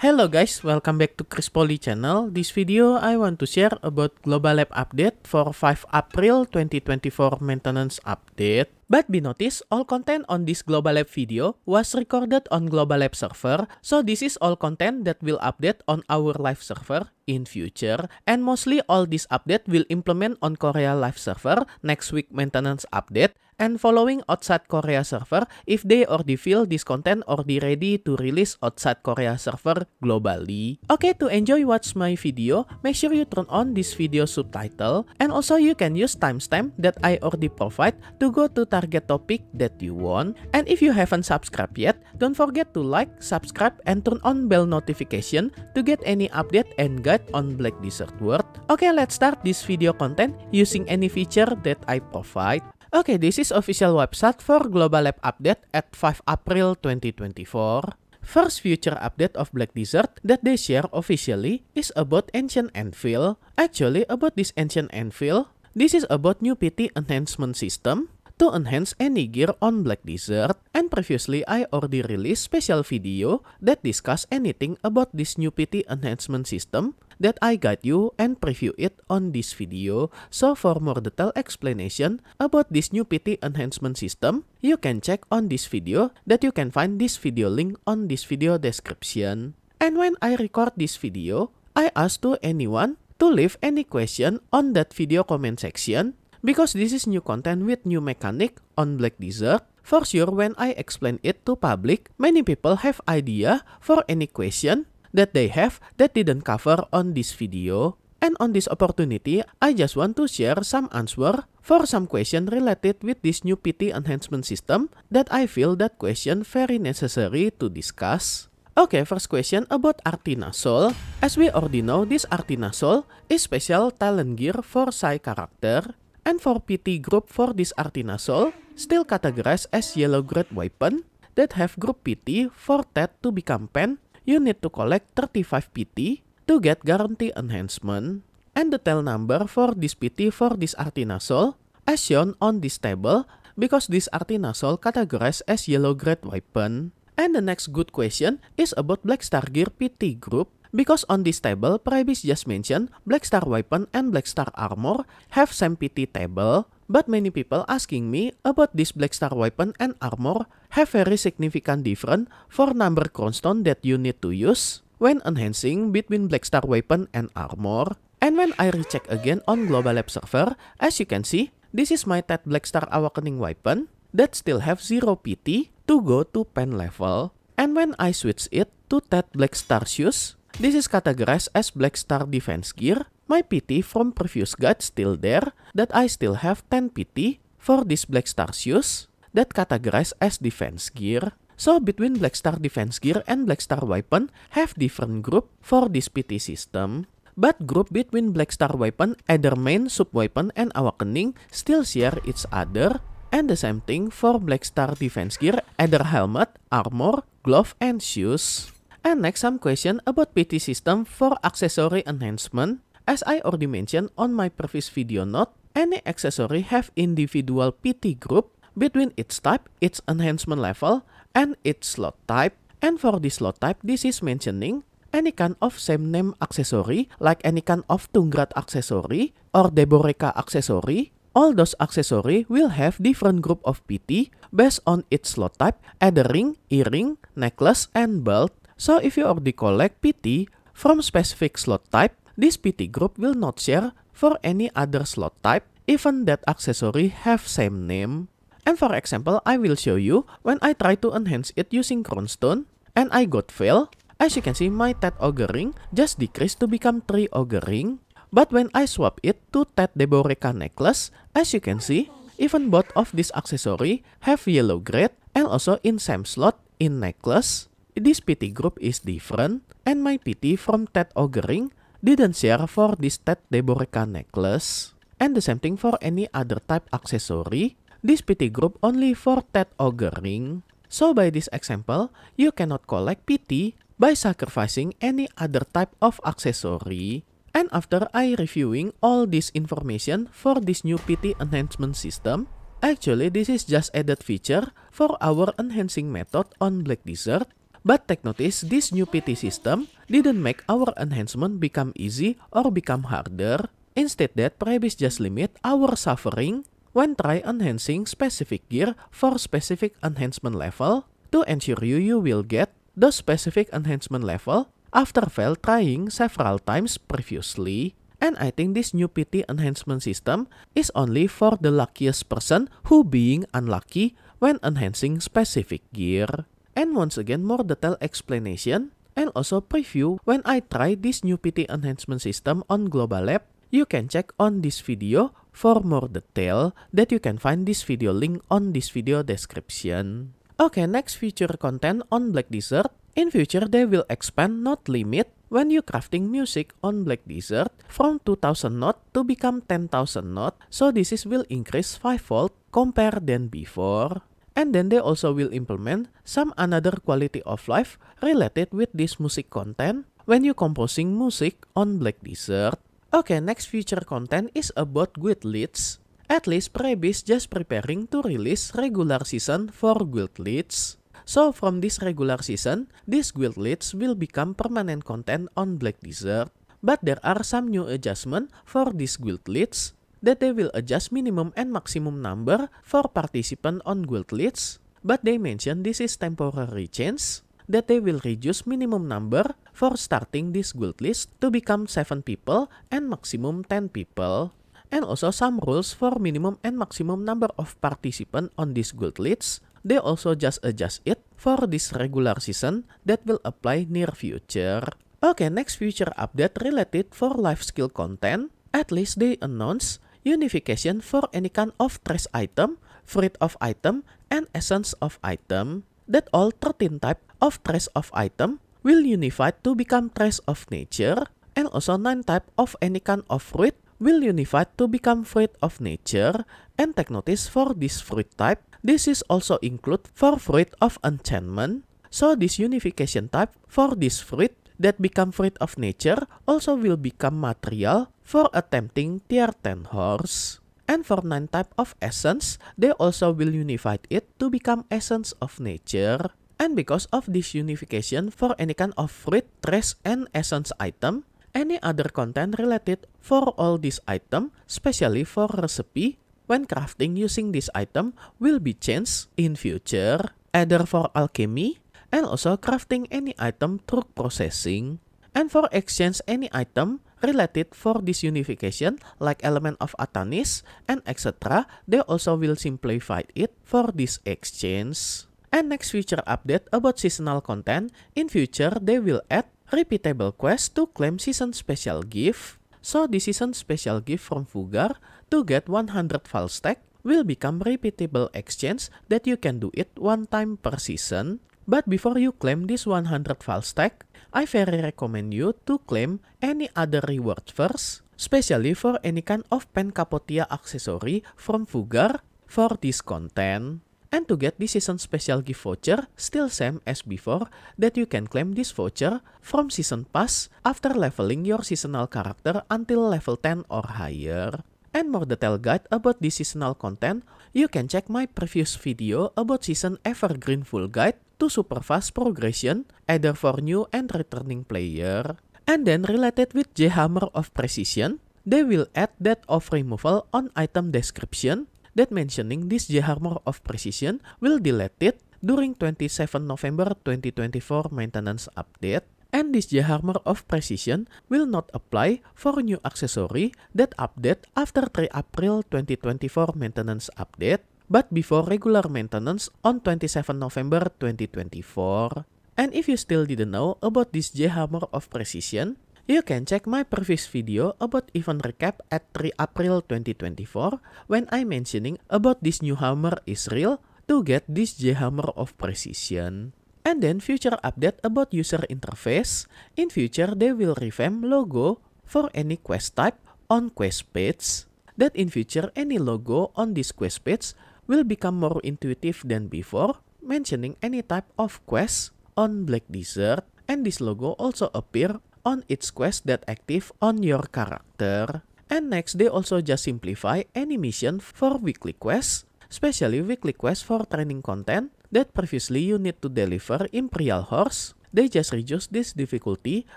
Hello guys, welcome back to Chris Poly channel. This video I want to share about Global Lab update for 5 April 2024 maintenance update. But be noticed, all content on this Global Lab video was recorded on Global Lab server, so this is all content that will update on our live server in future, and mostly all this update will implement on Korea live server next week maintenance update, and following outside Korea server if they already feel this content already ready to release outside Korea server globally. Okay, to enjoy watch my video, make sure you turn on this video subtitle and also you can use timestamp that I already provide to go to target topic that you want. And if you haven't subscribed yet, don't forget to like, subscribe, and turn on bell notification to get any update and guide on Black Desert World. Okay, let's start this video content using any feature that I provide. Okay, this is official website for Global Lab update at 5 April 2024. First future update of Black Desert that they share officially is about Ancient Anvil. Actually, about this Ancient Anvil, this is about new PT enhancement system to enhance any gear on Black Desert and previously I already released special video that discuss anything about this new PT enhancement system that I guide you and preview it on this video. So for more detailed explanation about this new PT enhancement system, you can check on this video that you can find this video link on this video description. And when I record this video, I ask to anyone to leave any question on that video comment section because this is new content with new mechanic on Black Desert. For sure, when I explain it to public, many people have idea for any question that they have that didn't cover on this video. And on this opportunity, I just want to share some answer for some question related with this new PT enhancement system that I feel that question very necessary to discuss. Okay, first question about Artinasol. As we already know, this Artinasol is special talent gear for side character and for PT group for this artinasol still categorized as yellow grade weapon that have group PT for that to become pen, you need to collect 35 PT to get guarantee enhancement. And the tail number for this PT for this artinasol as shown on this table because this artinasol categorized as yellow grade weapon. And the next good question is about Black Star Gear PT group because on this table, Prebis just mentioned Black Star Weapon and Black Star Armor have same PT table, but many people asking me about this Black Star Weapon and Armor have very significant difference for number constant that you need to use when enhancing between Black Star Weapon and Armor. And when I recheck again on Global Lab server, as you can see, this is my Ted Black Star Awakening weapon that still have 0 PT to go to pen level. And when I switch it to Ted Black Star Shoes, this is categorized as Black Star Defense Gear. My PT from previous Guide still there, that I still have 10 PT for this Black Star shoes, that categorized as Defense Gear. So between Black Star Defense Gear and Black Star Weapon have different group for this PT system. But group between Black Star Weapon, either main, sub-weapon, and Awakening still share each other and the same thing for Black Star Defense Gear, either helmet, armor, glove, and shoes. And next, some question about PT system for accessory enhancement. As I already mentioned on my previous video note, any accessory have individual PT group between its type, its enhancement level, and its slot type. And for this slot type, this is mentioning any kind of same name accessory, like any kind of Tungrat accessory or Deboreka accessory. All those accessory will have different group of PT based on its slot type, either ring, earring, necklace, and belt. So if you already collect PT from specific slot type, this PT group will not share for any other slot type even that accessory have same name. And for example, I will show you when I try to enhance it using Cronstone and I got fail. As you can see, my TET Ogre Ring just decreased to become 3 Ogre Ring. But when I swap it to TET Deboreka Necklace, as you can see, even both of this accessory have yellow grade and also in same slot in necklace. This PT group is different, and my PT from Ted Ogering didn't share for this Ted Deboreka necklace. And the same thing for any other type accessory. This PT group only for Ted Ogering. So by this example, you cannot collect PT by sacrificing any other type of accessory. And after I reviewing all this information for this new PT enhancement system, actually this is just added feature for our enhancing method on Black Desert but take notice, this new PT system didn't make our enhancement become easy or become harder. Instead that previous just limit our suffering when try enhancing specific gear for specific enhancement level to ensure you, you will get the specific enhancement level after fail trying several times previously. And I think this new PT enhancement system is only for the luckiest person who being unlucky when enhancing specific gear. And once again, more detailed explanation and also preview when I try this new PT enhancement system on Global Lab. You can check on this video for more detail that you can find this video link on this video description. Okay, next feature content on Black Desert. In future, they will expand not limit when you crafting music on Black Desert from 2000 not to become 10,000 not, So this is will increase 5 fold compared than before and then they also will implement some another quality of life related with this music content when you composing music on Black Desert. Okay, next future content is about Guild Leads. At least Prebis just preparing to release regular season for Guild Leads. So from this regular season, these Guild Leads will become permanent content on Black Desert. But there are some new adjustment for these Guild Leads that they will adjust minimum and maximum number for participant on guild lists, but they mention this is temporary change that they will reduce minimum number for starting this guild list to become 7 people and maximum 10 people. And also some rules for minimum and maximum number of participant on this guild lists. They also just adjust it for this regular season that will apply near future. Okay, next future update related for life skill content. At least they announce unification for any kind of trace item, fruit of item, and essence of item, that all 13 type of trace of item will unify to become trace of nature, and also 9 type of any kind of fruit will unify to become fruit of nature, and take notice for this fruit type, this is also include for fruit of enchantment, so this unification type for this fruit that become fruit of nature also will become material for attempting tier 10 horse. And for 9 type of essence, they also will unify it to become essence of nature. And because of this unification for any kind of fruit, trace, and essence item, any other content related for all this item, especially for recipe, when crafting using this item will be changed in future, either for alchemy and also crafting any item through processing. And for exchange any item, related for this unification, like element of Atanis and etc., they also will simplify it for this exchange. And next future update about seasonal content, in future they will add repeatable quest to claim season special gift. So this season special gift from Fugar to get 100 file stack will become repeatable exchange that you can do it one time per season But before you claim this 100 file stack, I very recommend you to claim any other reward first, especially for any kind of capotia accessory from Fugar for this content. And to get this season special gift voucher, still same as before, that you can claim this voucher from season pass after leveling your seasonal character until level 10 or higher. And more detail guide about this seasonal content, you can check my previous video about season evergreen full guide to fast progression either for new and returning player. And then related with J-Hammer of Precision, they will add that of removal on item description that mentioning this J-Hammer of Precision will delete it during 27 November 2024 maintenance update. And this J-Hammer of Precision will not apply for new accessory that update after 3 April 2024 maintenance update but before regular maintenance on 27 November 2024. And if you still didn't know about this J-Hammer of Precision, you can check my previous video about event recap at 3 April 2024 when I mentioning about this new hammer is real to get this J-Hammer of Precision. And then future update about user interface. In future, they will revamp logo for any quest type on quest page. That in future, any logo on this quest page will become more intuitive than before, mentioning any type of quest on Black Desert, and this logo also appear on its quest that active on your character. And next, they also just simplify any mission for weekly quests, especially weekly quests for training content that previously you need to deliver Imperial Horse. They just reduce this difficulty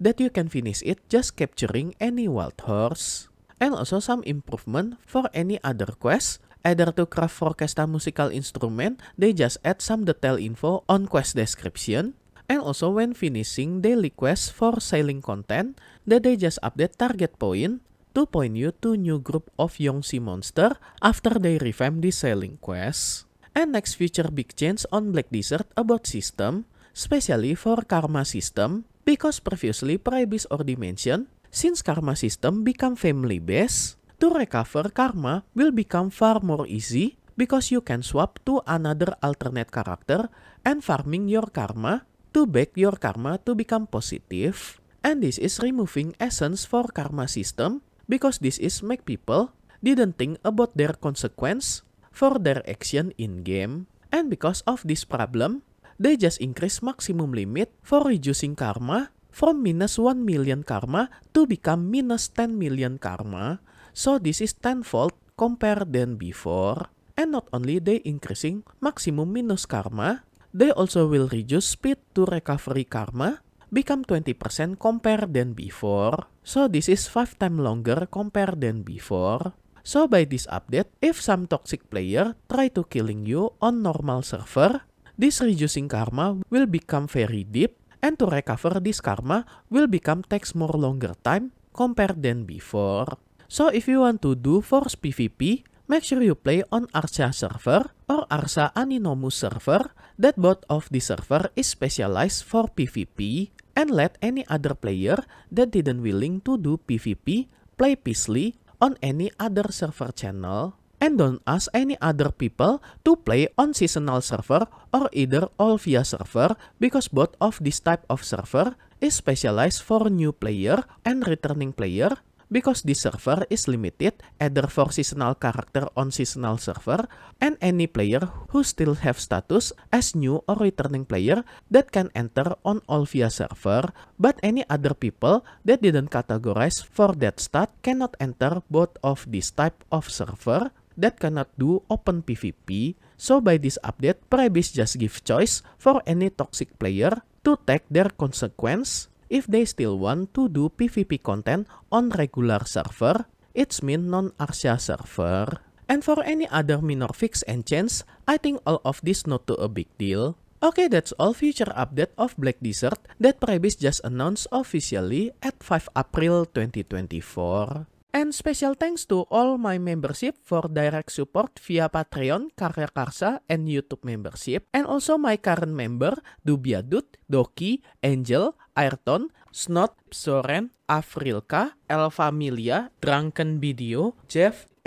that you can finish it just capturing any wild horse. And also some improvement for any other quests Either to craft forecast musical instrument, they just add some detail info on quest description, and also when finishing daily quest for sailing content, that they just update target point to point you to new group of Yongxi monster after they revamp the sailing quest. And next future big change on Black Desert about system, especially for karma system, because previously previous or dimension, since karma system become family based, To recover karma will become far more easy because you can swap to another alternate character and farming your karma to back your karma to become positive. And this is removing essence for karma system because this is make people didn't think about their consequence for their action in game. And because of this problem, they just increase maximum limit for reducing karma from minus 1 million karma to become minus 10 million karma. So this is tenfold compared than before. And not only they increasing maximum minus karma, they also will reduce speed to recovery karma become 20% compared than before. So this is 5 times longer compared than before. So by this update, if some toxic player try to killing you on normal server, this reducing karma will become very deep and to recover this karma will become takes more longer time compared than before. So if you want to do Force PvP, make sure you play on Arsa server or Arsa Aninomus server that both of the server is specialized for PvP and let any other player that didn't willing to do PvP play peacefully on any other server channel and don't ask any other people to play on seasonal server or either all via server because both of this type of server is specialized for new player and returning player because this server is limited either for seasonal character on seasonal server and any player who still have status as new or returning player that can enter on all via server, but any other people that didn't categorize for that stat cannot enter both of this type of server that cannot do open PvP. So by this update, Prebis just give choice for any toxic player to take their consequence If they still want to do PVP content on regular server, it's mean non-Arsia server. And for any other minor fix and change, I think all of this not to a big deal. Okay, that's all future update of Black Desert that Prebis just announced officially at 5 April 2024. And special thanks to all my membership for direct support via Patreon, Karya Karsa, and YouTube membership. And also my current member, Dubiadut, Doki, Angel, Ayrton, Snot, Soren, Afrilka, Elfamilia, Drunken Video, Jeff,